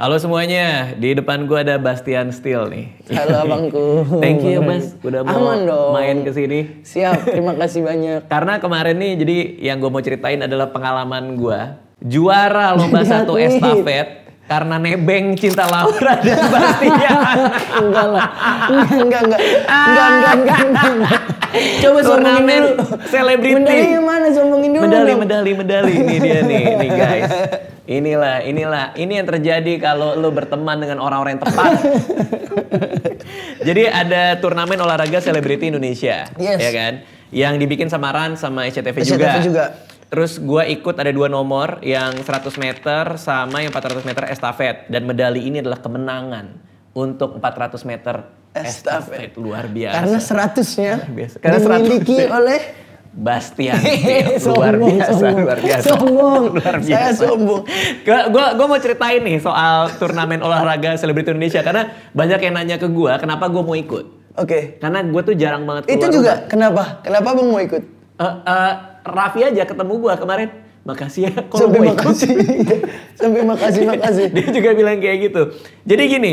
Halo semuanya, di depan gue ada Bastian Steel nih. Halo abangku. Thank you Mas, udah mau Aman dong. main ke sini. Siap, terima kasih banyak. Karena kemarin nih, jadi yang gue mau ceritain adalah pengalaman gue juara lomba satu estafet karena nebeng cinta Laura dan Bastian. enggak lah, enggak enggak enggak enggak ah. enggak enggak. enggak. Coba sombongin. selebriti. Medali mana sombongin dulu. Medali, medali, medali. Ini dia nih, nih guys. Inilah, inilah, ini yang terjadi kalau lu berteman dengan orang-orang yang tepat. Jadi ada turnamen olahraga selebriti Indonesia, yes. ya kan? Yang dibikin samaran sama SCTV, e SCTV e juga. juga. Terus gue ikut ada dua nomor, yang 100 meter sama yang 400 meter estafet. Dan medali ini adalah kemenangan untuk 400 meter estafet. estafet. Luar biasa. Karena 100-nya biasa. Karena dimiliki 100 oleh Bastian luar biasa, sombong. luar biasa. Sombong. luar biasa. Saya sombong. Gue gue mau ceritain nih soal turnamen olahraga selebriti Indonesia karena banyak yang nanya ke gue kenapa gue mau ikut. Oke. Okay. Karena gue tuh jarang banget. Itu juga rumah. kenapa? Kenapa bang mau ikut? Uh, uh, Raffi aja ketemu gue kemarin. Makasih ya. Kok Sampai mau makasih. Ikut? Sampai makasih makasih. Dia juga bilang kayak gitu. Jadi gini,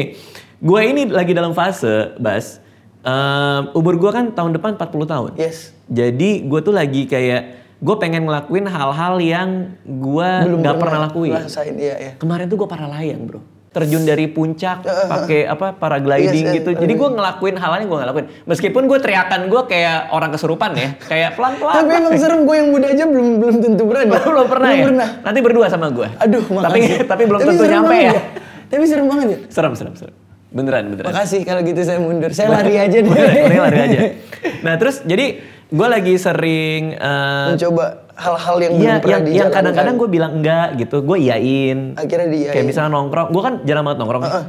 gue ini lagi dalam fase, Bas. Uh, umur gue kan tahun depan 40 tahun. Yes jadi gue tuh lagi kayak gue pengen ngelakuin hal-hal yang gue nggak pernah lakuin. Rasain, iya, iya. Kemarin tuh gue para layang bro, terjun dari puncak pakai apa paragliding yes, gitu. Jadi gue ngelakuin hal-hal yang gue ngelakuin. Meskipun gue teriakan gue kayak orang kesurupan ya, kayak pelan-pelan. Tapi emang serem gue yang muda aja belum belum tentu berani. belum, belum pernah belum ya. Pernah. Nanti berdua sama gue. Aduh, makasih. Tapi tapi belum tapi tentu nyampe ya. ya. Tapi serem banget ya. Serem serem serem. Beneran beneran. Makasih kalau gitu saya mundur. Saya lari aja deh. Beneran, lari aja. Nah terus jadi gue lagi sering uh, mencoba hal-hal yang iya, belum pernah yang, kadang-kadang gue bilang enggak gitu gue iyain akhirnya dia kayak misalnya nongkrong gue kan jarang banget nongkrong uh -uh.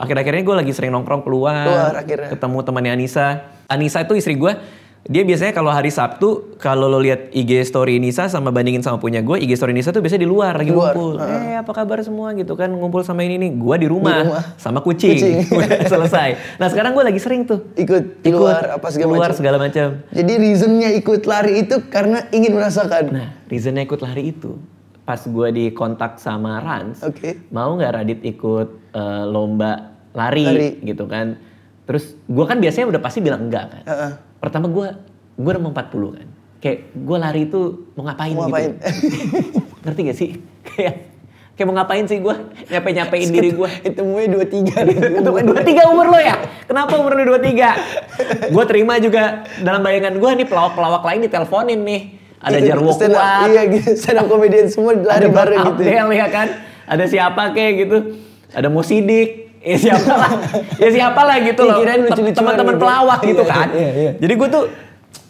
akhir-akhirnya gue lagi sering nongkrong keluar, keluar ketemu temannya Anissa Anissa itu istri gue dia biasanya kalau hari Sabtu kalau lo lihat IG story Nisa sama bandingin sama punya gue IG story Nisa tuh biasanya di luar lagi ngumpul uh. eh apa kabar semua gitu kan ngumpul sama ini nih gue di rumah, sama kucing, kucing. selesai nah sekarang gue lagi sering tuh ikut, ikut apa segala luar macam. segala macam jadi reasonnya ikut lari itu karena ingin merasakan nah reasonnya ikut lari itu pas gue di kontak sama Rans okay. mau nggak Radit ikut uh, lomba lari, lari gitu kan terus gue kan biasanya udah pasti bilang enggak kan uh -uh pertama gue gue nomor puluh kan kayak gue lari itu mau ngapain, mau gitu. ngapain. gitu ngerti gak sih kayak kayak mau ngapain sih gue nyape nyapein diri gue itu mulai dua tiga dua tiga umur lo ya kenapa umur lo dua tiga gue terima juga dalam bayangan gue nih pelawak pelawak lain diteleponin nih ada gitu, jarwo kuat iya gitu stand up semua lari bareng gitu ya. ya kan ada siapa kayak gitu ada musidik ya siapa lah ya siapa lah gitu loh teman-teman gitu ya. pelawak gitu iya, gitu kan iya, iya. jadi gue tuh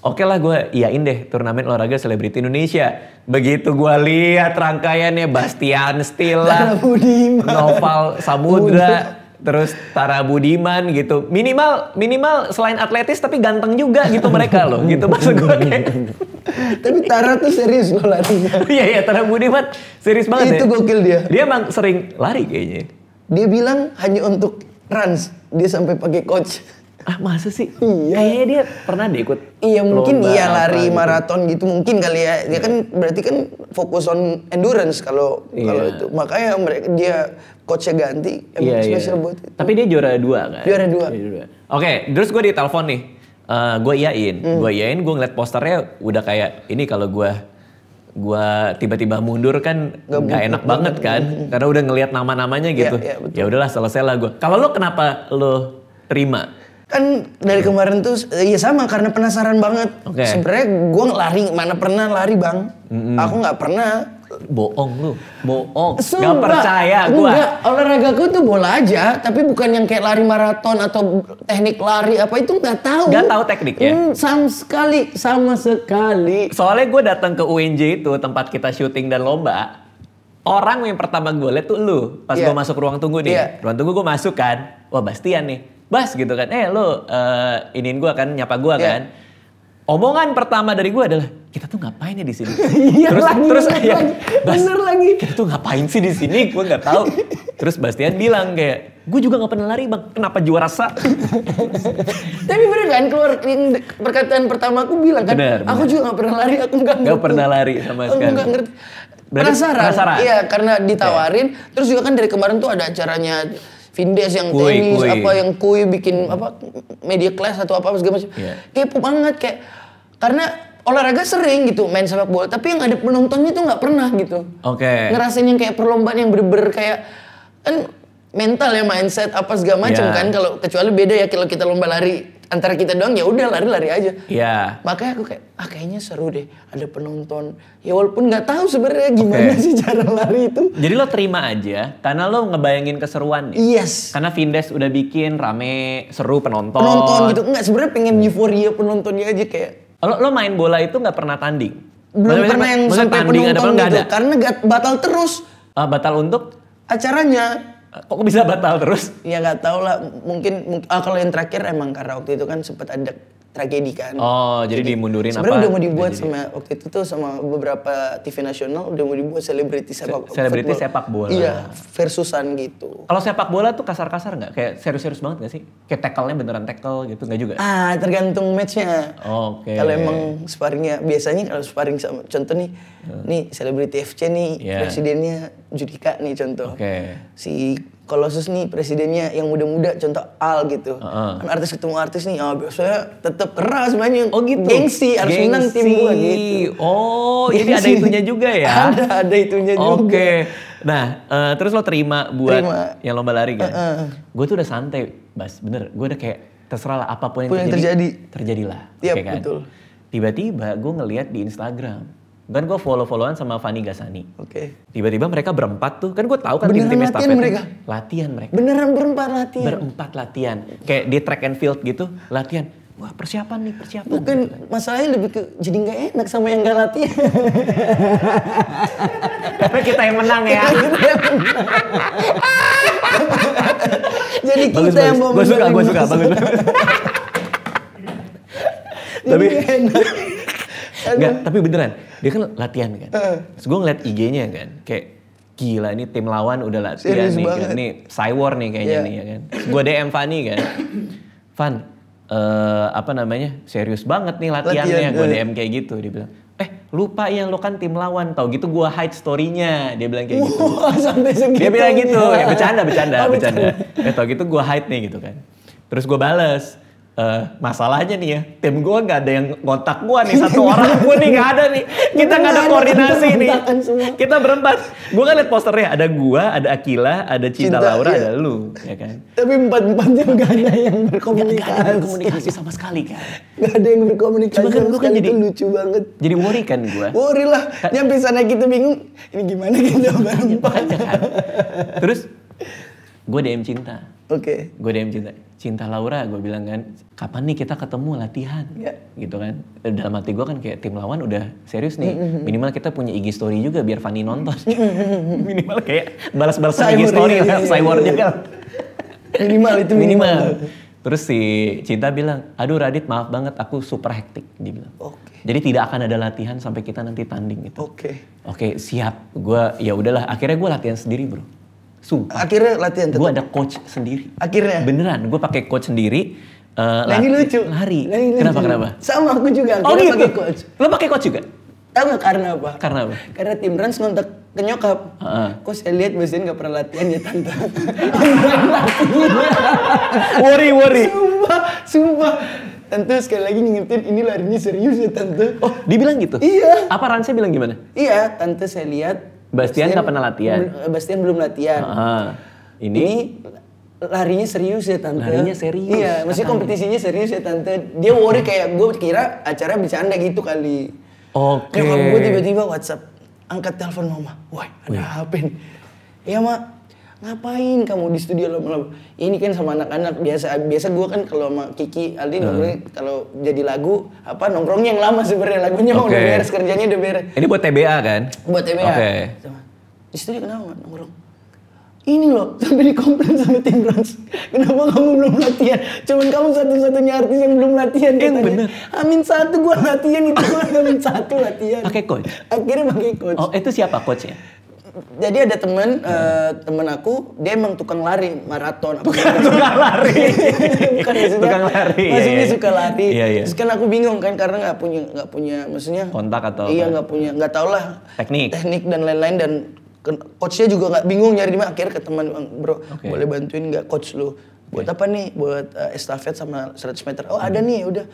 oke okay lah gue iyain deh turnamen olahraga selebriti Indonesia begitu gue lihat rangkaiannya Bastian Stila Noval Samudra terus Tara Budiman gitu minimal minimal selain atletis tapi ganteng juga gitu mereka loh gitu maksud gue kayak tapi Tara tuh serius gue lari iya iya Tara Budiman serius banget itu ya. gokil dia dia emang sering lari kayaknya dia bilang hanya untuk runs. Dia sampai pakai coach. Ah masa sih? Iya. Kayaknya dia pernah deh ikut. Iya mungkin iya lari gitu. maraton gitu mungkin kali ya. Dia kan berarti kan fokus on endurance kalau yeah. kalau itu. Makanya mereka dia coachnya ganti emang yeah, iya. spesial yeah. buat itu. Tapi dia juara dua kan? Juara dua. Oke, okay, terus gue ditelepon nih. Uh, eh, gue iain, hmm. gue iain, gue ngeliat posternya udah kayak ini kalau gue gue tiba-tiba mundur kan nggak enak banget kan karena udah ngelihat nama-namanya iya, gitu ya, ya, ya udahlah selesai lah gue kalau lo kenapa lo terima kan dari kemarin tuh ya sama karena penasaran banget okay. sebenarnya gue lari mana pernah lari bang mm -hmm. aku nggak pernah bohong lu, bohong. Sumpah, gak percaya gua. Enggak, olahragaku tuh bola aja, tapi bukan yang kayak lari maraton atau teknik lari apa itu nggak tahu. Nggak tahu tekniknya. Hmm, sama sekali, sama sekali. Soalnya gue datang ke UNJ itu tempat kita syuting dan lomba. Orang yang pertama gue liat tuh lu pas yeah. gue masuk ruang tunggu nih. Yeah. Ruang tunggu gue masuk kan, wah Bastian nih, Bas gitu kan. Eh lu uh, iniin gue kan, nyapa gue yeah. kan Omongan pertama dari gue adalah kita tuh ngapain ya di sini? iya terus, lagi, terus bener ya, lagi, Bas, bener lagi. Kita tuh ngapain sih di sini? Gue nggak tahu. terus Bastian bilang kayak, gue juga nggak pernah lari bang. Kenapa juara sa? Tapi bener kan keluar perkataan pertama aku bilang kan, bener, aku bener. juga nggak pernah lari. Aku nggak nggak pernah lari sama sekali. Aku nggak ngerti. Berarti penasaran. penasaran. Iya, karena iya. ditawarin. Yeah. Terus juga kan dari kemarin tuh ada acaranya Vindes yang kui, tenis kui. apa yang kui bikin apa media class atau apa segala macam yeah. kepo banget kayak karena olahraga sering gitu main sepak bola tapi yang ada penontonnya itu nggak pernah gitu oke okay. ngerasain yang kayak perlombaan yang berber kayak kan mental ya mindset apa segala macam yeah. kan kalau kecuali beda ya kalau kita lomba lari antara kita doang ya udah lari-lari aja. Iya. Yeah. Makanya aku kayak ah kayaknya seru deh ada penonton. Ya walaupun nggak tahu sebenarnya gimana okay. sih cara lari itu. Jadi lo terima aja karena lo ngebayangin keseruan ya. Yes. Karena Vindes udah bikin rame seru penonton. Penonton gitu nggak sebenarnya pengen euforia penontonnya aja kayak. Lo, lo main bola itu nggak pernah tanding. Belum maksudnya, pernah yang sampai penonton ada, gitu. Ada. Karena gak batal terus. Uh, batal untuk? Acaranya Kok bisa batal terus? Ya nggak tahu lah. Mungkin, mungkin ah, kalau yang terakhir emang karena waktu itu kan sempat ada tragedi kan. Oh, jadi, jadi dimundurin sebenernya apa? Sebenarnya udah mau dibuat sama waktu itu tuh sama beberapa TV nasional udah mau dibuat selebriti sepak Se selebriti sepak bola. Iya, versusan gitu. Kalau sepak bola tuh kasar-kasar nggak? Kayak serius-serius banget nggak sih? Kayak tackle-nya beneran tackle gitu nggak juga? Ah, tergantung matchnya. Oke. Okay. Kalau emang sparringnya biasanya kalau sparring sama contoh nih, hmm. nih selebriti FC nih yeah. presidennya Judika nih contoh. Oke. Okay. Si Colossus nih presidennya yang muda-muda contoh Al gitu. Uh-huh. Kan artis ketemu artis nih, oh, biasanya tetap keras mainnya. Oh gitu. Gengsi harus Gengsi. menang tim gua gitu. Oh, Gengsi. jadi ada itunya juga ya. ada ada itunya juga. Oke. Nah, uh, terus lo terima buat terima. yang lomba lari kan? Uh-uh. Gue tuh udah santai, Bas. Bener, gue udah kayak terserah lah apapun yang, terjadi, yang terjadi. Terjadilah. Iya, okay, kan? betul. Tiba-tiba gue ngeliat di Instagram kan gue follow followan sama Fani Gasani. Oke. Okay. Tiba-tiba mereka berempat tuh, kan gue tahu kan tim-tim estafet. mereka? Latihan mereka. Beneran berempat latihan. Berempat latihan. Kayak di track and field gitu, latihan. Wah persiapan nih persiapan. Bukan gitu masalahnya lebih ke jadi nggak enak sama yang nggak latihan. Tapi kita yang menang ya. jadi kita bagus, yang bagus. mau. Gue suka, gue suka, bagus. Tapi enak Enggak, tapi beneran. Dia kan latihan kan. Terus gue ngeliat IG-nya kan, kayak gila ini tim lawan udah latihan Serius nih kan. Nih cywar nih kayaknya yeah. nih ya kan. Gue DM Fanny kan. Fan, uh, apa namanya? Serius banget nih latihannya. Latihan, gue eh. DM kayak gitu, dia bilang eh lupa yang lo kan tim lawan tau gitu gue hide storynya dia bilang kayak gitu sampai segitu dia bilang gitu ya bercanda bercanda bercanda eh tau gitu gue hide nih gitu kan terus gue bales Uh, masalahnya nih ya, tim gue nggak ada yang kontak gue nih satu orang gue nih nggak ada nih, kita nggak ada koordinasi nih, kita berempat. Gue kan liat posternya ada gue, ada Akila, ada Cinta, Cinta Laura, iya. ada lu, ya kan. Tapi empat empatnya nggak ada yang berkomunikasi. Gak, gak ada yang berkomunikasi sama sekali kan. Gak ada yang berkomunikasi. Cuma kan gue kan jadi lucu banget. Jadi worry kan gue. Worry lah. Nyampe sana kita bingung, ini gimana kita iya, berempat. Terus gue DM Cinta. Oke. Okay. Gue DM Cinta cinta Laura gue bilang kan kapan nih kita ketemu latihan yeah. gitu kan dalam hati gue kan kayak tim lawan udah serius nih mm-hmm. minimal kita punya IG story juga biar Fanny nonton mm-hmm. minimal kayak balas balas IG story lah iya, iya, cyber juga iya. minimal itu minimal. Terus si Cinta bilang, aduh Radit maaf banget aku super hektik, dia bilang. Okay. Jadi tidak akan ada latihan sampai kita nanti tanding gitu. Oke. Okay. Oke okay, siap, gue ya udahlah. Akhirnya gue latihan sendiri bro. Sumpah. Akhirnya latihan tetap. Gue ada coach sendiri. Akhirnya. Beneran, gue pakai coach sendiri. Uh, eh, nah, lagi lucu. Lari. Lagi nah, lucu. Kenapa kenapa? Sama aku juga. oh gitu. Pakai coach. Lo pakai coach juga? Tahu nggak karena apa? Karena apa? Karena tim Rans ngontak ke nyokap. Uh -huh. Kok saya lihat biasanya nggak pernah latihan ya tante. worry worry. Sumpah, sumpah. Tante sekali lagi ngingetin ini larinya serius ya tante. Oh, dibilang gitu? Iya. Apa Ransnya bilang gimana? Iya, tante saya lihat Bastian nggak pernah latihan. Eh, Bastian belum latihan. Uh, ini, ini larinya serius ya tante. Larinya serius. Iya, maksudnya kompetisinya serius ya tante. Dia worry kayak gue kira acara bercanda gitu kali. Oke. Okay. Kalau gue tiba-tiba WhatsApp angkat telepon mama. Wah, ada apa nih? Iya mak, ngapain kamu di studio lo malam ini kan sama anak-anak biasa biasa gue kan kalau sama Kiki Aldi hmm. nongkrong kalau jadi lagu apa nongkrongnya yang lama sebenarnya lagunya okay. udah beres kerjanya udah beres ini buat TBA kan buat TBA okay. di studio kenapa nongkrong ini loh sampai dikomplain sama tim Browns kenapa kamu belum latihan cuman kamu satu-satunya artis yang belum latihan yang eh, bener amin satu gua latihan itu gua amin satu latihan pakai coach akhirnya pakai coach oh itu siapa coachnya jadi ada temen, hmm. uh, temen aku, dia emang tukang lari, maraton. Apa tukang, tukang lari. Bukan maksudnya. Tukang lari. Maksudnya iya, suka lari. Iya, iya. Terus kan aku bingung kan karena gak punya gak punya maksudnya kontak atau Iya, gak punya, gak tau lah teknik. Teknik dan lain-lain dan coachnya juga gak bingung nyari di mana akhirnya ke teman bro okay. boleh bantuin gak coach lu buat okay. apa nih buat uh, estafet sama 100 meter oh hmm. ada nih udah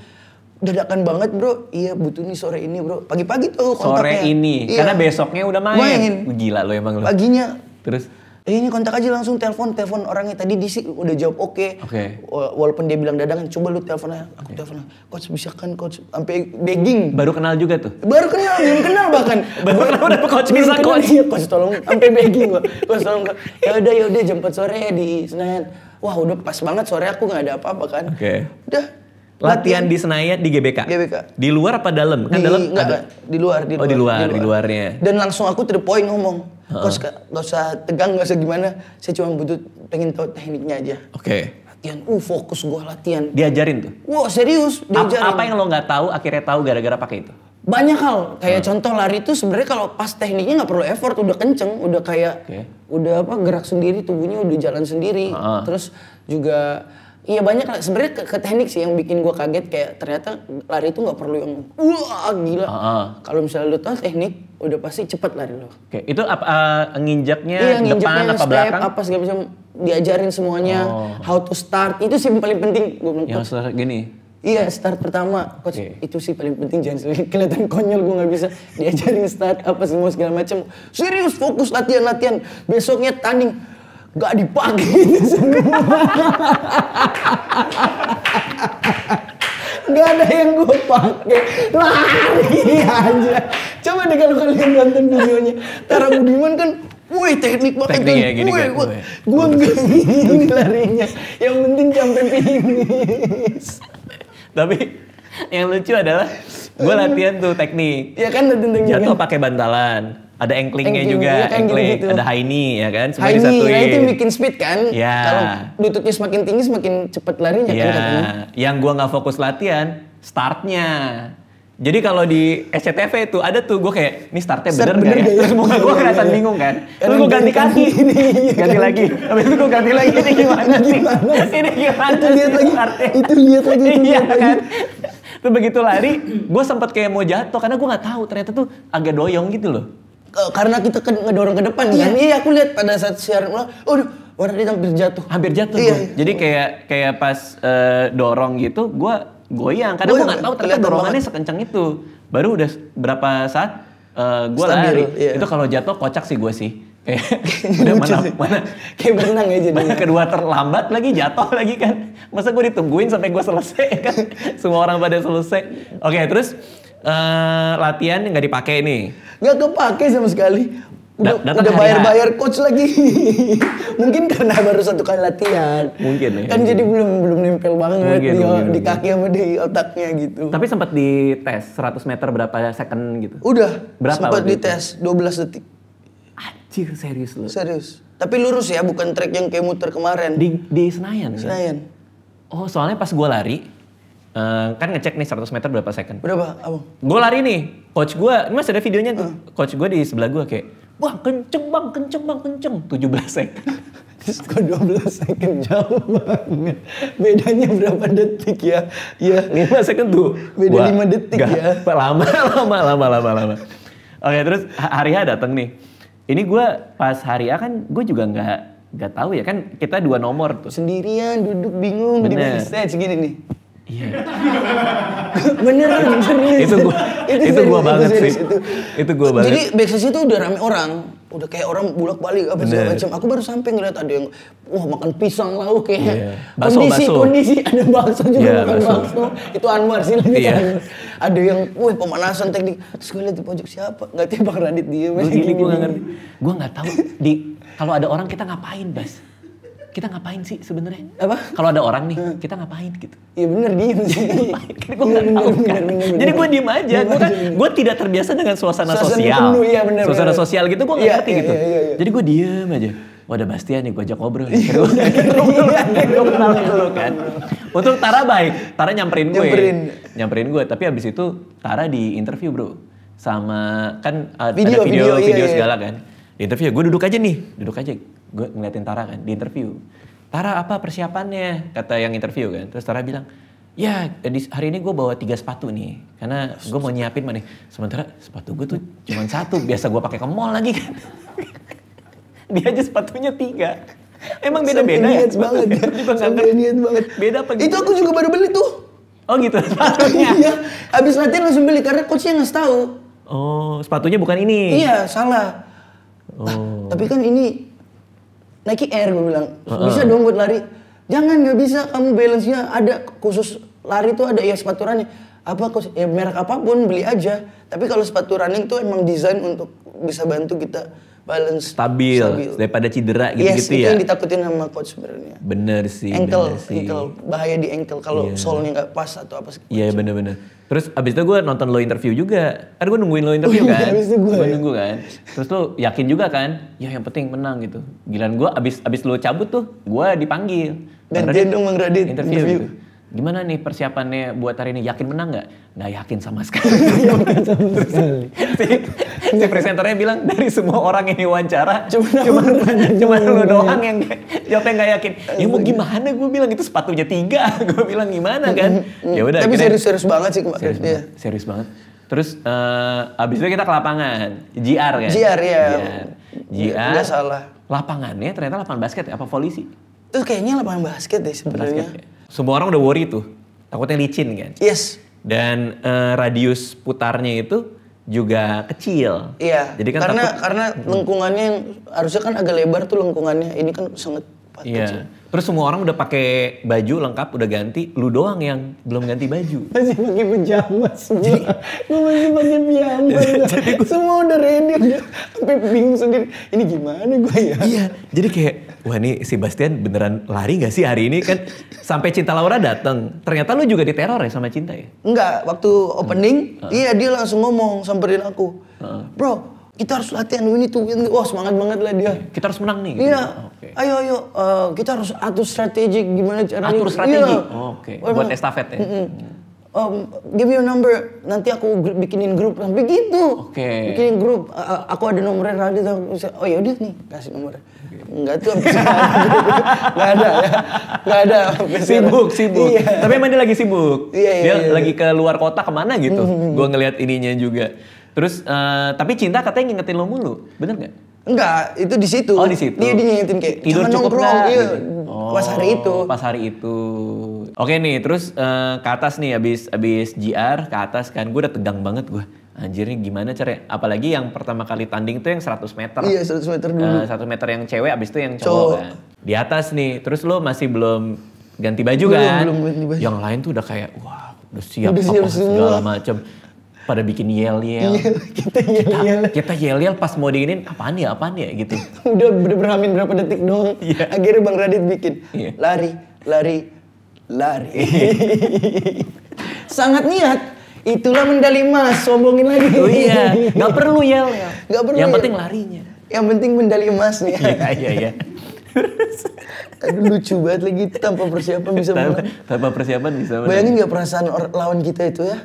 dadakan banget bro iya butuh nih sore ini bro pagi-pagi tuh kontaknya sore ini iya. karena besoknya udah main. main gila lo emang lo paginya terus eh, ini kontak aja langsung telepon telepon orangnya tadi di udah jawab oke okay. okay. walaupun dia bilang dadakan coba lu telepon aja aku okay. telepon coach bisa kan coach sampai begging baru kenal juga tuh baru kenal belum kenal bahkan baru kenal udah coach bisa coach iya, coach tolong sampai begging gua coach tolong ya udah ya jam 4 sore ya di Senayan wah udah pas banget sore aku nggak ada apa-apa kan okay. udah Latihan di Senayan di GBK. GBK. Di luar apa dalam? Kan di, dalam enggak, ada. Di luar, di luar. Oh, di luar, di, luar. di luarnya. Dan langsung aku to point ngomong. Gak usah, gak usah tegang, gak usah gimana. Saya cuma butuh pengen tahu tekniknya aja. Oke. Okay. Latihan, uh fokus gue latihan. Diajarin tuh? Wah wow, serius, diajarin. Apa, apa yang lo nggak tahu akhirnya tahu gara-gara pakai itu? Banyak hal. Kayak uh-huh. contoh lari tuh sebenarnya kalau pas tekniknya nggak perlu effort, udah kenceng, udah kayak, okay. udah apa gerak sendiri, tubuhnya udah jalan sendiri. Uh -huh. Terus juga Iya banyak lah. Sebenarnya ke, ke teknik sih yang bikin gue kaget kayak ternyata lari itu nggak perlu yang wah gila. Uh -uh. Kalau misalnya lu tahu teknik, udah pasti cepet lari lo. Oke, itu apa uh, nginjaknya iya, depan apa step, belakang? Apa segala macam diajarin semuanya oh. how to start itu sih yang paling penting gue bilang. Yang start gini. Iya start pertama coach okay. itu sih paling penting jangan kelihatan konyol gue nggak bisa diajarin start apa semua segala macam serius fokus latihan latihan besoknya tanding gak dipakai gitu gak ada yang gue pakai lari aja coba deh kalau kalian nonton videonya Tara Budiman kan Woi teknik banget teknik ya, gini, gue, gue, gue gak gini larinya. Yang penting sampai finish. Tapi yang lucu adalah gue latihan tuh teknik. Ya kan latihan teknik. Jatuh kan? pakai bantalan ada engklingnya juga, engkling, kan gitu, ada high knee ya kan, semua high disatuin. Ya knee, itu bikin speed kan, yeah. kalau lututnya semakin tinggi semakin cepat larinya ya kan Yang gua nggak fokus latihan, startnya. Jadi kalau di SCTV itu ada tuh gue kayak ini startnya bener, Start bener gak ya? Terus ya? muka gue kelihatan iya. bingung kan. kan Terus gue ganti kaki. ganti lagi. Habis itu gue ganti lagi. Ini gimana sih? Ini gimana itu lihat lagi. Itu lihat lagi. Itu iya lihat kan? Terus begitu lari, gue sempat kayak mau jatuh karena gue nggak tahu ternyata tuh agak doyong gitu loh. Eh, karena kita ke, ngedorong ke depan iya. kan. Iya, aku lihat pada saat siaran ulang, aduh, warna dia hampir jatuh. Hampir jatuh. Iya, iya. Jadi kayak kayak pas uh, dorong gitu, gua goyang karena gue nggak ya? tahu ternyata dorongannya banget. sekencang itu. Baru udah berapa saat uh, eh, gue lari. Iya. Itu kalau jatuh kocak sih gua sih. Kayak udah mana sih. mana kayak berenang ya jadinya. kedua terlambat lagi jatuh lagi kan. Masa gue ditungguin sampai gue selesai kan. Semua orang pada selesai. Oke, okay, terus uh, latihan nggak dipakai nih? Nggak kepake sama sekali. Udah, da udah bayar-bayar coach lagi. mungkin karena baru satu kali latihan. Mungkin ya. Kan jadi belum belum nempel banget mungkin, di, mungkin, di kaki sama di otaknya gitu. Tapi sempat di tes 100 meter berapa second gitu. Udah. Berapa? Sempat di tes 12 detik. Anjir, serius lu. Serius. Tapi lurus ya, bukan trek yang kayak muter kemarin. Di di Senayan. Ya? Senayan. Ya? Oh, soalnya pas gue lari, Uh, kan ngecek nih 100 meter berapa second. Berapa, Abang? Gue lari nih. Coach gue, ini masih ada videonya tuh. Uh. Coach gue di sebelah gue kayak, wah kenceng bang, kenceng bang, kenceng. 17 second. Terus gue 12 second jauh banget. Bedanya berapa detik ya? Iya, 5 second tuh. Beda wah, 5 detik gak, ya. Lama, lama, lama, lama, lama. Oke, terus hari H datang nih. Ini gue pas hari A kan gue juga gak, nggak tahu ya kan kita dua nomor tuh. Sendirian duduk bingung Bener. di stage gini nih Iya. iya. Beneran serius. Itu gua itu, itu gua banget itu sih. Itu, itu gua banget. Jadi backstage itu udah rame orang, udah kayak orang bolak balik apa segala macam. Aku baru sampai ngeliat ada yang wah makan pisang lah oke. Yeah. Bakso, kondisi bakso. kondisi ada bakso juga yeah, makan bakso. bakso. Itu Anwar sih lebih yeah. Ada yang wah pemanasan teknik. Terus gue liat di pojok siapa? Gak tiba Bang Radit dia. masih gini, gini gak ngerti. Gue tahu di kalau ada orang kita ngapain, Bas? kita ngapain sih sebenarnya? Apa? Kalau ada orang nih, hmm. kita ngapain gitu? Ya, gitu iya bener diem sih. gue nggak tahu kan. Jadi gue diem aja. Gue kan gue tidak terbiasa dengan suasana, sosial. suasana sosial iya, gitu gue nggak iya, ngerti iya, gitu. Jadi gue diem aja. Wah ada Bastian nih, gue ajak ngobrol. Gue kenal dulu kan. Untuk Tara baik. Tara nyamperin gue. Nyamperin. Nyamperin gue. Tapi abis itu Tara di interview bro. Sama kan ada video, video, video, video segala kan. Di interview gue duduk aja nih. Duduk aja gue ngeliatin Tara kan di interview Tara apa persiapannya kata yang interview kan terus Tara bilang ya hari ini gue bawa tiga sepatu nih karena gue mau nyiapin mana sementara sepatu gue tuh cuma satu biasa gue pakai ke mall lagi kan dia aja sepatunya tiga emang beda beda ya banget banget beda apa gitu? itu aku juga baru beli tuh oh gitu iya. sepatunya iya abis latihan langsung beli karena coachnya ngasih tahu oh sepatunya bukan ini iya salah oh. tapi kan ini Nike Air gue bilang bisa dong buat lari jangan nggak bisa kamu balance-nya ada khusus lari tuh ada ya sepatu running apa ya merek apapun beli aja tapi kalau sepatu running tuh emang desain untuk bisa bantu kita balance stabil, stabil. daripada cedera gitu-gitu yes, gitu itu ya. yang ditakutin sama coach sebenarnya. Bener sih. Ankle, bener sih. ankle bahaya di ankle kalau yeah. solnya nggak pas atau apa sih. Iya yeah, bener-bener. Terus abis itu gue nonton lo interview juga. Kan gue nungguin lo interview oh iya, kan. abis itu gue. Gue ya. nunggu kan. Terus lo yakin juga kan? Ya yang penting menang gitu. Gilaan gue abis abis lo cabut tuh, gue dipanggil. Dan dia dong interview. Gitu gimana nih persiapannya buat hari ini? Yakin menang nggak? Nggak yakin sama sekali. yakin sama sekali. si, si presenternya bilang dari semua orang yang diwawancara, cuma cuma, cuma lu doang yang jawabnya nggak yakin. Ya mau iya. gimana? Gue bilang itu sepatunya tiga. Gue bilang gimana kan? Ya udah. Tapi serius-serius banget sih kemarin. Serius, ya. serius banget. Terus uh, abis itu kita ke lapangan, GR kan? GR ya. GR. Iya, GR. salah. Lapangannya ternyata lapangan basket ya, apa polisi? sih? Itu kayaknya lapangan basket deh sebenarnya. Ya? Semua orang udah worry tuh, takutnya licin kan. Yes. Dan uh, radius putarnya itu juga kecil. Iya. Jadi kan karena takut, karena lengkungannya yang harusnya kan agak lebar tuh lengkungannya. Ini kan sangat Iya. Kecil. Terus semua orang udah pakai baju lengkap, udah ganti, lu doang yang belum ganti baju. Masih pakai pajama semua. gue masih pakai piyama. jadi semua udah ready, tapi bingung sendiri. Ini gimana gue ya? Iya, jadi kayak wah ini si Bastian beneran lari gak sih hari ini kan sampai Cinta Laura datang. Ternyata lu juga diteror ya sama Cinta ya? Enggak, waktu opening, hmm. iya dia langsung ngomong samperin aku. Bro, kita harus latihan ini tuh, to Wah semangat banget lah dia. Kita harus menang nih. Iya. Gitu. Okay. Ayo ayo uh, kita harus atur iya. strategi gimana cara atur strategi. Iya. Oh, Oke. Okay. Buat estafet ya. Mm -mm. Um, give me your number. Nanti aku bikinin grup. Nah, begitu. Oke. Okay. Bikinin grup. Uh, aku ada nomornya Radit. Oh yaudah nih kasih nomornya. Okay. Enggak tuh Enggak ada ya. Enggak ada. Sibuk, sibuk. Iya. Tapi emang dia lagi sibuk. Iya, iya, dia iya. iya. lagi luar kota kemana gitu. Mm -hmm. Gua ngelihat ininya juga Terus uh, tapi cinta katanya ngingetin lo mulu, bener nggak? Enggak, itu di situ. Oh, di situ. Dia, dia ngingetin kayak tidur cukup nongkrong, iya. Oh, pas hari oh, itu. Pas hari itu. Oke nih, terus uh, ke atas nih abis abis GR ke atas kan gue udah tegang banget gue. Anjirnya gimana cara? Ya? Apalagi yang pertama kali tanding tuh yang 100 meter. Iya, 100 meter dulu. Uh, eh, 100 meter yang cewek abis itu yang cowok so, kan. Di atas nih, terus lo masih belum ganti baju belum, kan? Belum ganti baju. Yang lain tuh udah kayak wah, udah siap udah siap siap segala macam pada bikin yel-yel. Iya, kita yel-yel. Kita yel-yel pas mau diinin apaan ya, apaan ya gitu. udah, udah berhamin berapa detik dong Yeah. Akhirnya Bang Radit bikin. Yeah. Lari, lari, lari. Iya. Sangat niat. Itulah medali emas, sombongin lagi. Oh iya, nggak perlu yel. Nggak perlu. Yang yel. penting larinya. Yang penting medali nih. Iya, iya, iya. Aduh lucu banget lagi tanpa persiapan bisa tanpa, Tanpa persiapan bisa menang. Bayangin gak perasaan lawan kita itu ya?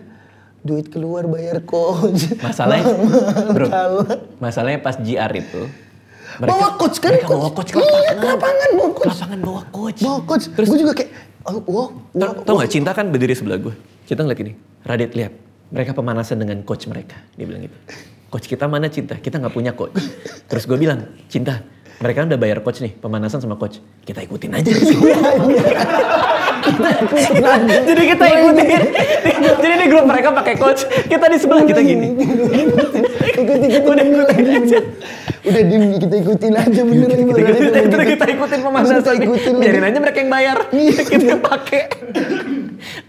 duit keluar bayar coach. Masalahnya, bro, masalahnya pas JR itu, mereka, bawa coach kan? Mereka bawa coach ke iya, lapangan. Iya, ke lapangan bawa coach. Ke lapangan bawa coach. Bawa coach. Terus gue juga kayak, oh, wow. Oh, oh, tau, oh. gak, Cinta kan berdiri sebelah gue. Cinta ngeliat gini, Radit lihat. Mereka pemanasan dengan coach mereka. Dia bilang gitu. Coach kita mana Cinta? Kita gak punya coach. Terus gue bilang, Cinta, mereka udah bayar coach nih, pemanasan sama coach. Kita ikutin aja. Iya, iya. jadi kita ikutin jadi ini grup mereka pakai coach kita di sebelah kita gini ikutin kita udah ikutin aja udah diem kita ikutin aja bener kita, kita, kita, kita ikutin pemanasan ikutin biarin aja mereka yang bayar iya. kita pakai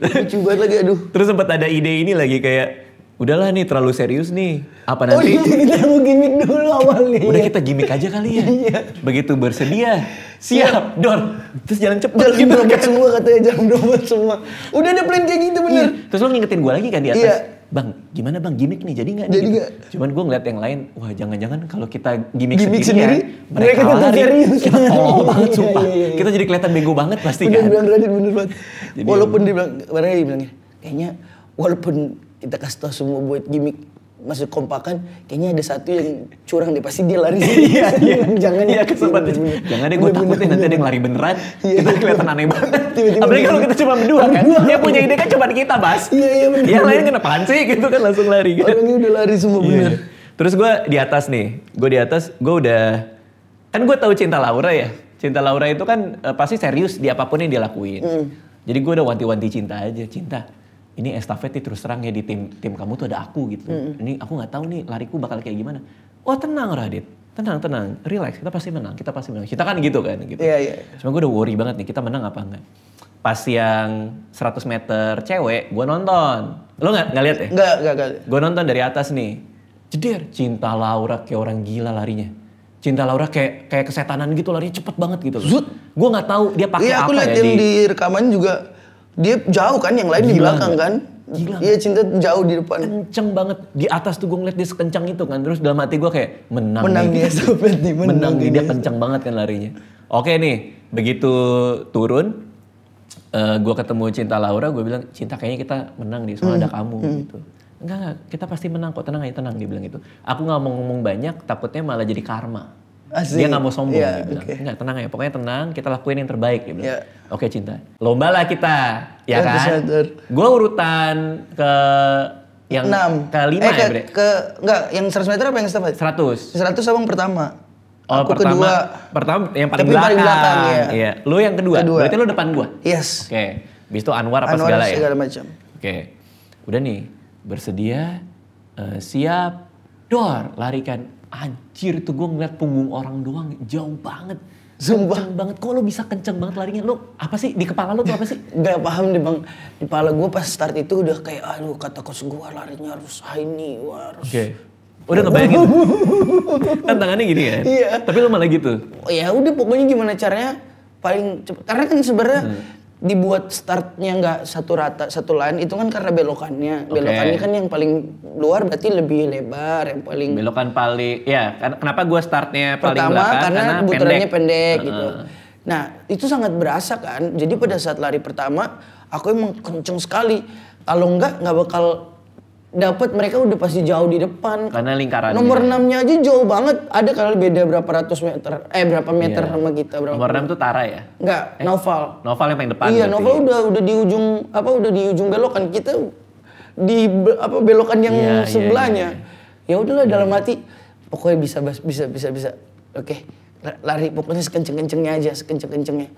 lucu banget lagi aduh terus sempat ada ide ini lagi kayak udahlah nih terlalu serius nih. Apa oh, nanti? Oh iya kita mau gimmick dulu awalnya. Udah kita gimmick aja kali ya. Iya. Begitu bersedia siap iya. don terus jalan cepet jalan gitu kan. semua katanya jalan berobat semua udah ada plan kayak gitu bener iya. terus lo ngingetin gue lagi kan di atas iya. bang gimana bang gimmick nih jadi nggak jadi gitu? gak. cuman gue ngeliat yang lain wah jangan-jangan kalau kita gimmick, gimmick sendiri, ya, sendiri mereka, mereka lari serius. kita tolol iya, banget iya, sumpah iya, iya, iya. kita jadi kelihatan bego banget pasti bener, kan Bener, bener, bener banget jadi, walaupun dia bilang barangnya dia bilang kayaknya walaupun kita kasih tau semua buat gimmick masuk kompakan kayaknya ada satu yang curang deh pasti dia lari iya, iya. jangan iya, ya kesempatan iya, jangan deh gue takutin nanti ada yang lari beneran iya, kita kelihatan aneh banget tiba-tiba apalagi kalau kita cuma berdua kan yang punya ide kan cuma kita bas iya iya bener yang lain kenapa sih gitu kan langsung lari kan orangnya udah lari semua iya. bener terus gue di atas nih gue di atas gue udah kan gue tahu cinta Laura ya cinta Laura itu kan uh, pasti serius di apapun yang dia lakuin mm. jadi gue udah wanti-wanti cinta aja cinta ini estafet terus terang ya di tim tim kamu tuh ada aku gitu. Mm. Ini aku nggak tahu nih lariku bakal kayak gimana. Oh tenang Radit, tenang tenang, relax. Kita pasti menang, kita pasti menang. Kita kan gitu kan gitu. Iya yeah, iya. Yeah. Cuma gue udah worry banget nih, kita menang apa enggak. Pas yang 100 meter cewek, gue nonton. Lo nggak nggak lihat ya? Nggak nggak nggak. Gue nonton dari atas nih. Jeder, cinta Laura kayak orang gila larinya. Cinta Laura kayak kayak kesetanan gitu larinya cepet banget gitu. Zut. Gue nggak tahu dia pakai yeah, apa ya. Iya aku lihat ya di rekaman juga dia jauh kan, yang lain Gila di belakang kan? Gila. Iya cinta jauh di depan. Kenceng banget. Di atas tuh gue ngeliat dia sekencang itu kan. Terus dalam hati gue kayak menang. Menang nih. dia sobat nih. Menang, menang Dia, dia kencang banget kan larinya. Oke nih, begitu turun, uh, eh, gue ketemu Cinta Laura, gue bilang Cinta kayaknya kita menang nih, soalnya hmm. ada kamu hmm. gitu. Enggak, enggak, kita pasti menang kok, tenang aja, tenang dia bilang gitu. Aku nggak mau ngomong banyak, takutnya malah jadi karma. Asik. Dia nggak mau sombong. Yeah, dia bilang, okay. Enggak, tenang ya. Pokoknya tenang, kita lakuin yang terbaik. Dia bilang, yeah. oke okay, cinta. Lomba lah kita. Ya yeah, kan? Gue urutan ke yang 6. ke 5 eh, ya, ke, ya bre? Ke, enggak, yang 100 meter apa yang setelah? 100. 100 abang pertama. Oh, aku pertama, kedua. Pertama yang paling belakang. paling belakang. ya. iya. Lu yang kedua. kedua. Berarti lu depan gua. Yes. Oke. Okay. Bis itu Anwar apa Anwar segala, segala ya? segala macam. Oke. Okay. Udah nih, bersedia, uh, siap, dor, larikan anjir tuh gue ngeliat punggung orang doang jauh banget. Sumpah. Kenceng banget. Kok lo bisa kenceng banget larinya? Lo apa sih? Di kepala lo tuh apa sih? Gak paham deh bang. Di kepala gue pas start itu udah kayak aduh kata kos gue larinya harus high knee. Wah, harus okay. Udah ngebayangin. kan tangannya gini kan? Iya. Tapi lo malah gitu? Oh, ya udah pokoknya gimana caranya paling cepat. Karena kan sebenarnya hmm dibuat startnya nggak satu rata satu lain itu kan karena belokannya okay. belokannya kan yang paling luar berarti lebih lebar yang paling belokan paling ya kan, kenapa gue startnya paling pertama belakang, karena, karena pendek, pendek uh huh gitu nah itu sangat berasa kan jadi pada saat lari pertama aku emang kenceng sekali kalau nggak nggak bakal dapat mereka udah pasti jauh di depan. Karena lingkaran. Nomor enamnya aja jauh banget. Ada kalau beda berapa ratus meter, eh berapa iya. meter iya. sama kita berapa. Nomor enam tuh Tara ya? Enggak, eh, Noval. Noval yang paling depan. Iya, Noval ya? udah udah di ujung apa udah di ujung belokan kita di apa belokan yang iya, iya, iya, sebelahnya. Iya, iya. Ya udahlah dalam hati pokoknya bisa bisa bisa bisa. Oke, okay. lari pokoknya sekenceng-kencengnya aja, sekenceng-kencengnya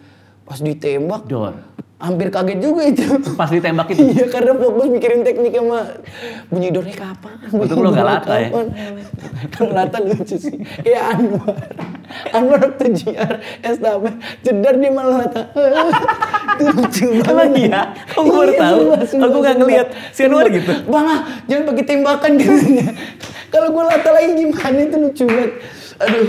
Pas ditembak. Dor. Hampir kaget juga itu. Pas ditembak itu? iya, karena fokus mikirin tekniknya sama bunyi dornya kapan. Untung lo gak lata ya? kan lata lucu sih. Kayak Anwar. Anwar waktu JR estabet. Jedar dia malah lata. itu lucu banget. Emang iya? Kamu baru tau iya, tahu? Aku gak ngeliat si Anwar gitu. Bang, ah, jangan pakai tembakan gitu Kalau gue lata lagi gimana itu lucu banget. Aduh,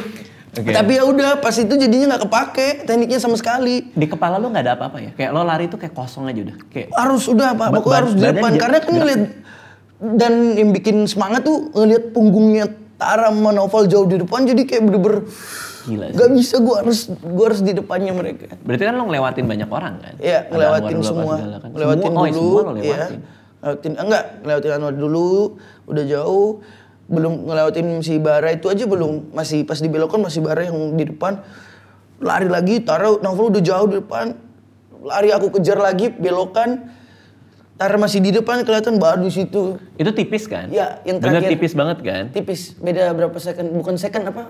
Okay. Tapi ya udah pas itu jadinya nggak kepake tekniknya sama sekali. Di kepala lo nggak ada apa-apa ya? Kayak lo lari itu kayak kosong aja udah. Kayak harus udah apa? Pokoknya harus di depan karena kan ngeliat dan yang bikin semangat tuh ngeliat punggungnya Tara manoval jauh di depan jadi kayak bener-bener Gila sih. Gak bisa gue harus gue harus di depannya mereka. Berarti kan lo ngelewatin banyak orang kan? Iya, kan? ngelewatin semua. kan? Oh, ngelewatin dulu. Oh, semua iya. lewatin. Iya. Ngelewatin, enggak, ngelewatin Anwar dulu, udah jauh belum ngelewatin si bara itu aja belum masih pas dibelokan masih bara yang di depan lari lagi taruh novel udah jauh di depan lari aku kejar lagi belokan Tar masih di depan kelihatan baru di situ. Itu tipis kan? Iya yang terakhir. Bener tipis banget kan? Tipis, beda berapa second? Bukan second apa?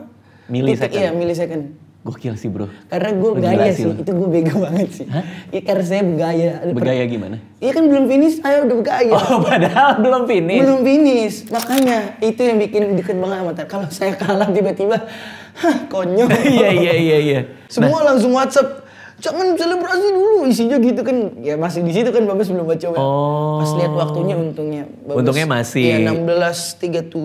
Millisecond. Iya, millisecond. Gokil sih bro. Karena gue gaya sih, itu gue bego banget sih. Hah? Ya, karena saya bergaya. Bergaya gimana? Iya kan belum finish, saya udah bergaya. Oh padahal belum finish? Belum finish, makanya itu yang bikin deket banget sama Kalau saya kalah tiba-tiba, hah konyol. Iya, iya, iya. iya. Semua nah. langsung WhatsApp. Jangan selebrasi dulu isinya gitu kan ya masih di situ kan Babes belum baca oh. pas lihat waktunya untungnya Babes, untungnya masih Iya 16.37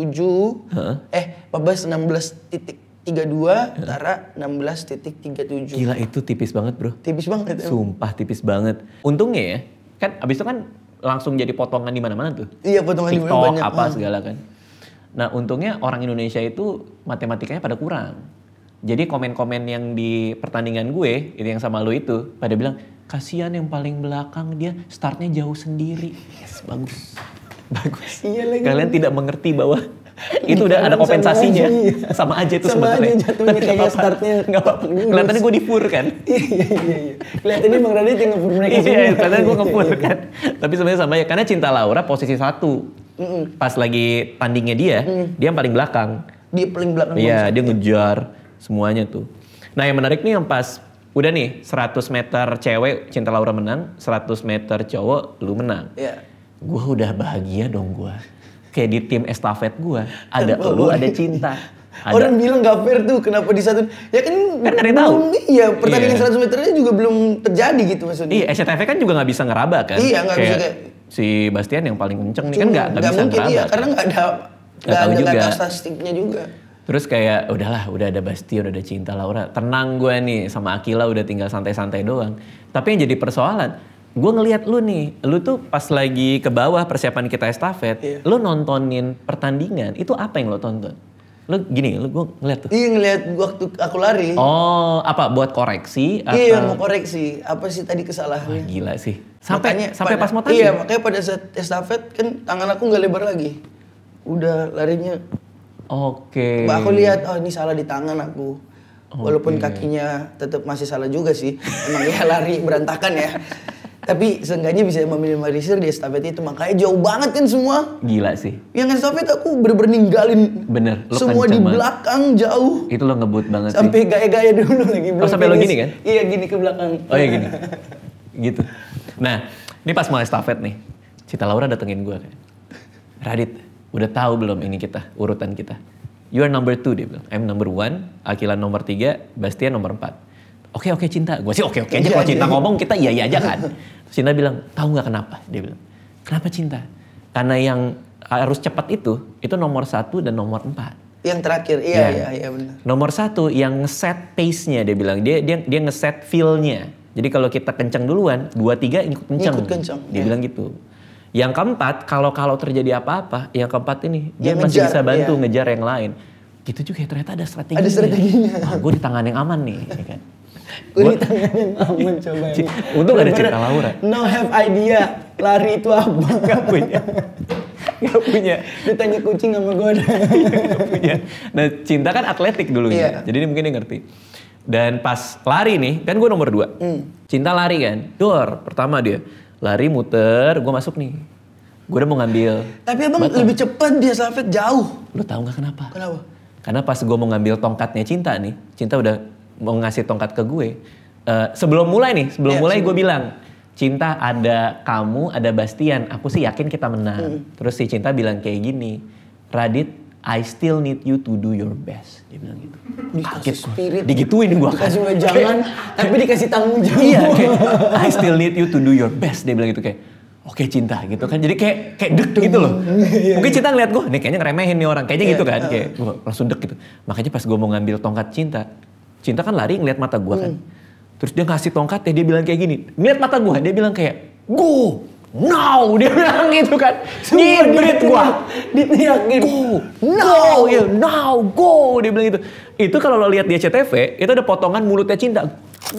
huh? eh Babes 16 titik 32 tiga 16.37. Iya. Gila itu tipis banget, Bro. Tipis banget. Ya. Sumpah tipis banget. Untungnya ya, kan abis itu kan langsung jadi potongan di mana-mana tuh. Iya, potongan di mana banyak. apa segala kan. Nah, untungnya orang Indonesia itu matematikanya pada kurang. Jadi komen-komen yang di pertandingan gue, itu yang sama lo itu, pada bilang, kasihan yang paling belakang dia startnya jauh sendiri. Yes, bagus. bagus. Iya lagi. Kalian tidak mengerti bahwa itu udah ada kompensasinya sama aja, itu sama aja jatuhnya sebenarnya tapi kayak startnya gak apa-apa kelihatannya gue di pur kan iya, iya iya iya kelihatannya bang Radit yang ngepur mereka iya, iya gue iya. ngepur kan tapi sebenarnya sama ya karena cinta Laura posisi satu pas lagi tandingnya dia dia yang paling belakang dia paling belakang iya dia ngejar semuanya tuh nah yang menarik nih yang pas udah nih 100 meter cewek cinta Laura menang 100 meter cowok lu menang iya gue udah bahagia dong gue kayak di tim estafet gue ada lu ada cinta ada. Orang bilang gak fair tuh kenapa di satu ya kan kan ada tahu. Iya, iya, pertandingan yeah. 100 meternya juga belum terjadi gitu maksudnya. Iya, SCTV kan juga nggak bisa ngeraba kan. Iya, nggak bisa si Bastian yang paling kenceng nih kan nggak bisa mungkin, iya, ngeraba. Iya, karena nggak kan. ada nggak ada juga. statistiknya juga. Terus kayak udahlah, udah ada Bastian, udah ada Cinta Laura. Tenang gue nih sama Akila udah tinggal santai-santai doang. Tapi yang jadi persoalan, gue ngelihat lu nih, lu tuh pas lagi ke bawah persiapan kita estafet, iya. lu nontonin pertandingan, itu apa yang lu tonton? Lu gini, lu gue ngeliat tuh. Iya ngeliat waktu aku lari. Oh, apa buat koreksi? Iya atau... mau koreksi. Apa sih tadi kesalahannya? Wah, gila sih. Sampai makanya, sampai pada, pas mau tanya. Iya makanya pada saat estafet kan tangan aku nggak lebar lagi. Udah larinya. Oke. Okay. Aku lihat oh ini salah di tangan aku. Okay. Walaupun kakinya tetap masih salah juga sih. Emang ya lari berantakan ya tapi seenggaknya bisa meminimalisir di estafet itu makanya jauh banget kan semua gila sih yang estafet aku bener-bener ninggalin bener lo semua di belakang jauh itu lo ngebut banget sampai gaya-gaya dulu lagi oh sampai lo gini kan iya gini ke belakang oh iya gini gitu nah ini pas mau estafet nih Cita Laura datengin gue kan. Radit udah tahu belum ini kita urutan kita you are number two dia bilang I'm number one Akila nomor tiga Bastian nomor empat oke okay, oke okay, cinta gue sih oke okay, oke okay aja iya, kalau cinta iya. ngomong kita iya iya aja kan Terus cinta bilang tahu nggak kenapa dia bilang kenapa cinta karena yang harus cepat itu itu nomor satu dan nomor empat yang terakhir iya yeah. iya iya benar nomor satu yang ngeset pace nya dia bilang dia dia dia ngeset feel nya jadi kalau kita kencang duluan dua tiga ikut kencang ikut kencang dia yeah. bilang gitu yang keempat kalau kalau terjadi apa-apa yang keempat ini dia yang masih ngejar, bisa bantu yeah. ngejar yang lain gitu juga ya ternyata ada strategi ada strateginya oh, gue di tangan yang aman nih ya kan Gue ditanganin coba ini. Untung gak ada cerita Laura. No have idea. Lari itu apa? Gak punya. Gak punya. Ditanya kucing sama gue. gak punya. Nah cinta kan atletik dulu ya. Iya. Jadi dia mungkin dia ngerti. Dan pas lari nih, kan gue nomor dua. Mm. Cinta lari kan. Dor, pertama dia. Lari muter, gue masuk nih. Gue udah mau ngambil. Tapi abang batang. lebih cepat dia selafet jauh. Lo tau gak kenapa? Kenapa? Karena pas gue mau ngambil tongkatnya cinta nih, cinta udah mau ngasih tongkat ke gue, uh, sebelum mulai nih, sebelum yeah, mulai gue bilang, Cinta ada kamu, ada Bastian, aku sih yakin kita menang. Mm. Terus si Cinta bilang kayak gini, Radit, I still need you to do your best. Dia bilang gitu. Dikasih Kaget spirit. Digituin gue kan. Dikasih jangan, tapi dikasih tanggung jawab. Iya, kayak, I still need you to do your best. Dia bilang gitu kayak, oke okay, cinta gitu kan. Jadi kayak kayak dek gitu loh. Iya, iya. Mungkin cinta ngeliat gue, nih kayaknya ngeremehin nih orang. Kayaknya yeah, gitu kan. Kayak gue langsung dek gitu. Makanya pas gue mau ngambil tongkat cinta, Cinta kan lari ngeliat mata gue kan. Hmm. Terus dia ngasih tongkat ya dia bilang kayak gini. Ngeliat mata gue dia bilang kayak go no dia bilang gitu kan. Nyibrit gue. Diteriakin. Go no, ya, no go dia bilang gitu. Itu kalau lo lihat di CTV itu ada potongan mulutnya cinta.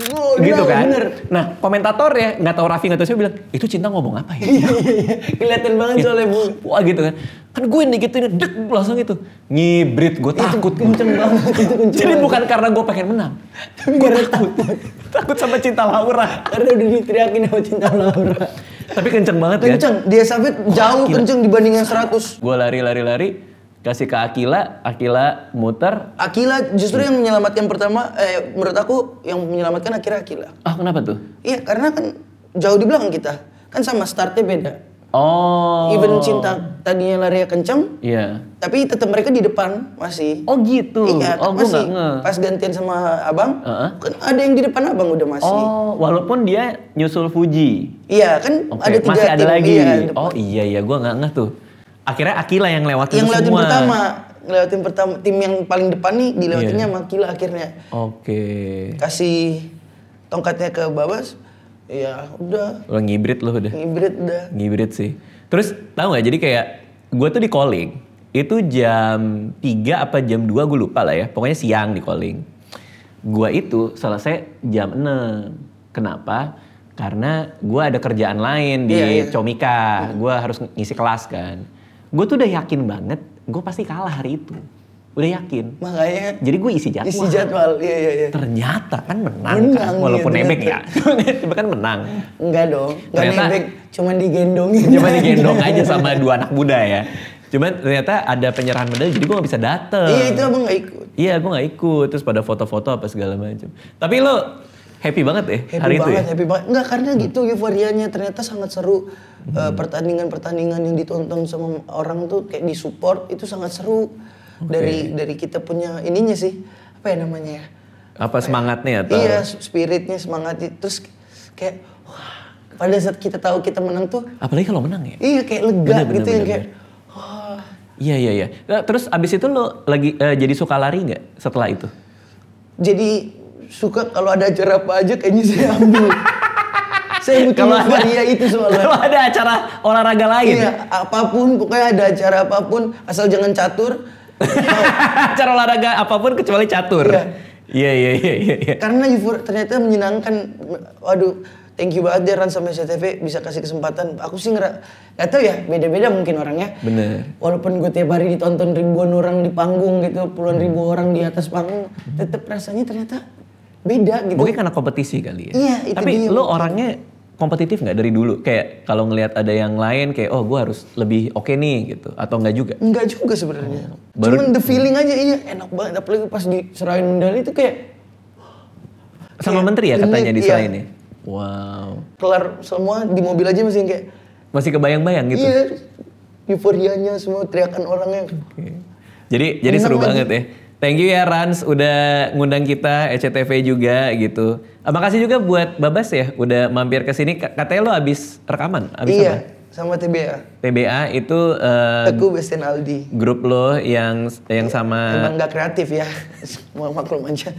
Oh, gitu kan. Bener. Nah, komentator ya nggak tahu Raffi nggak tahu siapa bilang itu cinta ngomong apa ya? Iya, iya, iya. kelihatan banget gitu. soalnya bu. Wah gitu kan. Kan gue gitu ini dek langsung gitu. itu ngibrit gue takut. Kenceng banget. Itu kenceng Jadi bukan karena gue pengen menang. gue takut. takut sama cinta Laura. Karena udah diteriakin sama cinta Laura. Tapi kenceng banget kenceng. ya. Kenceng. Dia sabit jauh kenceng dibanding yang 100. Gue lari-lari-lari kasih ke Akila, Akila muter. Akila justru yang menyelamatkan pertama, eh, menurut aku yang menyelamatkan akhirnya Akila. Oh kenapa tuh? Iya karena kan jauh di belakang kita, kan sama startnya beda. Oh. Even cinta tadinya lari kenceng. Iya. Yeah. Tapi tetap mereka di depan masih. Oh gitu. Iya, oh, gue masih. Nge. Pas gantian sama abang, uh-huh. kan ada yang di depan abang udah masih. Oh, walaupun dia nyusul Fuji. Iya, kan okay. ada tiga masih ada tim, lagi. Iya, oh iya iya, gua nggak ngeh tuh akhirnya Akila yang lewatin yang lewatin semua. pertama lewatin pertama tim yang paling depan nih dilewatinnya yeah. sama Akila akhirnya oke okay. kasih tongkatnya ke Babas ya udah lo ngibrit lo udah ngibrit udah ngibrit sih terus tahu nggak jadi kayak gue tuh di calling itu jam 3 apa jam 2 gue lupa lah ya pokoknya siang di calling gue itu selesai jam 6 kenapa karena gue ada kerjaan lain di yeah, yeah. Comika, iya. gue harus ngisi kelas kan gue tuh udah yakin banget gue pasti kalah hari itu udah yakin makanya jadi gue isi jadwal isi jadwal iya iya iya ternyata kan menang, menang kan? walaupun iya, nebek ya tapi kan menang enggak dong enggak ternyata, nebek cuman digendongin Cuman digendong aja. sama dua anak muda ya cuman ternyata ada penyerahan medali jadi gue gak bisa dateng iya itu abang gak ikut iya gue gak ikut terus pada foto-foto apa segala macam tapi lo happy banget ya happy hari banget, itu ya happy banget enggak karena gitu euforianya ternyata sangat seru pertandingan eh, hmm. pertandingan-pertandingan yang ditonton sama orang tuh kayak disupport itu sangat seru okay. dari dari kita punya ininya sih apa ya namanya ya apa ya? semangatnya atau iya spiritnya semangat terus kayak wah pada saat kita tahu kita menang tuh apalagi kalau menang ya iya kayak lega bener, bener, gitu bener, yang kayak iya iya iya nah, terus abis itu lo lagi uh, jadi suka lari nggak setelah itu jadi suka kalau ada acara apa aja kayaknya saya ambil saya butuh kalau ada, itu soalnya. Kalau ada acara olahraga lain. Iya, ya? apapun pokoknya ada acara apapun asal jangan catur. acara olahraga apapun kecuali catur. Iya, iya, iya, iya. Ya. Karena yufur ternyata menyenangkan. Waduh, thank you banget deh Ran sama SCTV bisa kasih kesempatan. Aku sih ngerak, gak tau ya beda-beda mungkin orangnya. Bener. Walaupun gue tiap hari ditonton ribuan orang di panggung gitu, puluhan ribu hmm. orang di atas panggung, tetap rasanya ternyata beda gitu. Mungkin karena kompetisi kali ya. Iya, itu Tapi dia. lo orangnya kompetitif nggak dari dulu? Kayak kalau ngelihat ada yang lain kayak oh gue harus lebih oke okay nih gitu atau nggak juga? Nggak juga sebenarnya. Oh. Baru... Cuman the feeling aja iya enak banget apalagi pas diserahin medali itu kayak sama kayak, menteri ya katanya iya. di ini. Ya? Wow. Kelar semua di mobil aja masih kayak masih kebayang-bayang gitu. Iya. Euforianya semua teriakan orangnya. Okay. Jadi jadi seru aja. banget ya. Thank you ya Rans udah ngundang kita SCTV e juga gitu. Terima kasih juga buat Babas ya udah mampir ke sini. Katanya lo abis rekaman, abis iya, apa? sama TBA. TBA itu uh, Teguh Besen Aldi. Grup lo yang yang iya, sama Emang gak kreatif ya. Mau maklum aja.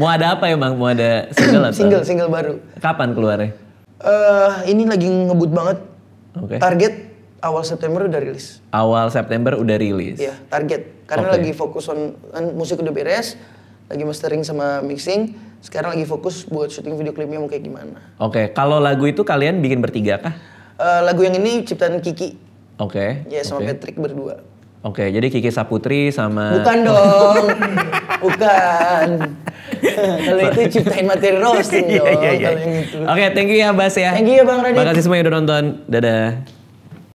Mau ada apa emang? Mau ada single atau? single, single baru. Kapan keluarnya? Eh, uh, ini lagi ngebut banget. Okay. Target awal September udah rilis. Awal September udah rilis. Iya, target. Karena okay. lagi fokus on kan musik udah beres, lagi mastering sama mixing. Sekarang lagi fokus buat syuting video klipnya mau kayak gimana. Oke, okay. kalau lagu itu kalian bikin bertiga kah? Uh, lagu yang ini ciptaan Kiki. Oke. Okay. Ya sama okay. Patrick berdua. Oke, okay, jadi Kiki Saputri sama Bukan dong. Bukan. Kalau itu ciptain materi roasting iya, iya, dong. Iya, iya, iya. Oke, thank you ya Bas ya. Thank you ya Bang Radit. Makasih semua yang udah nonton. Dadah.